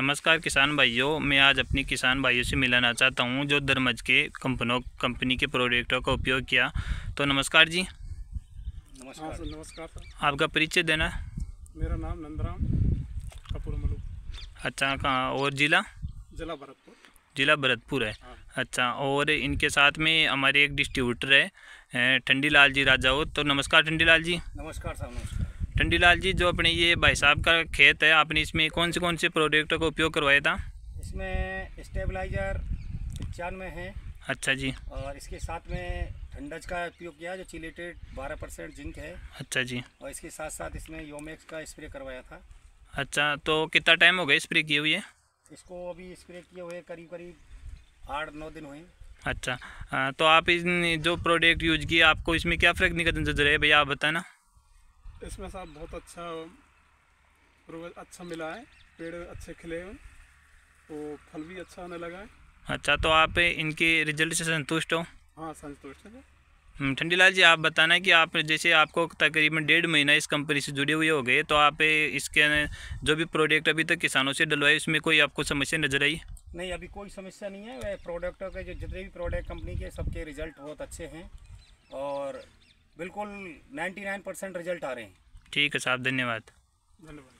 नमस्कार किसान भाइयों मैं आज अपने किसान भाइयों से मिलाना चाहता हूं जो दरमज के कंपनों कंपनी के प्रोडक्टों का उपयोग किया तो नमस्कार जी नमस्कार हाँ सर नमस्कार सर आपका परिचय देना मेरा नाम नंदराम कपूर मलू अच्छा कहाँ और ज़िला जिला भरतपुर ज़िला भरतपुर है हाँ। अच्छा और इनके साथ में हमारे एक डिस्ट्रीब्यूटर है ठंडी लाल जी राजा तो नमस्कार ठंडी लाल जी नमस्कार सर नमस्कार लाल जी जो अपने ये भाई साहब का खेत है आपने इसमें कौन से कौन से प्रोडक्ट का उपयोग करवाया था इसमें स्टेबलाइजर पचानवे है अच्छा जी और इसके साथ में ठंडज का उपयोग किया जो चिलेटेड बारह परसेंट जिंक है अच्छा जी और इसके साथ साथ इसमें योमेक्स का स्प्रे करवाया था अच्छा तो कितना टाइम हो गया स्प्रे किए हुए इसको अभी स्प्रे किए हुए करीब करीब आठ नौ दिन हुए अच्छा तो आप इन जो प्रोडक्ट यूज किए आपको इसमें क्या फ़र्क निकल नजर है भैया आप बताना इसमें साहब बहुत अच्छा अच्छा मिला है पेड़ अच्छे खिले हैं तो फल भी अच्छा होने लगा है अच्छा तो आप इनके रिजल्ट से संतुष्ट हो हाँ संतुष्ट है हम्म, ठंडी लाल जी आप बताना है कि आप जैसे आपको तकरीबन डेढ़ महीना इस कंपनी से जुड़े हुए हो गए तो आप इसके जो भी प्रोडक्ट अभी तक किसानों से डलवाए उसमें कोई आपको समस्या नजर आई नहीं अभी कोई समस्या नहीं है वह प्रोडक्टों के जो जितने भी प्रोडक्ट कंपनी के सबके रिजल्ट बहुत अच्छे हैं और बिल्कुल 99 परसेंट रिजल्ट आ रहे हैं ठीक है साहब धन्यवाद धन्यवाद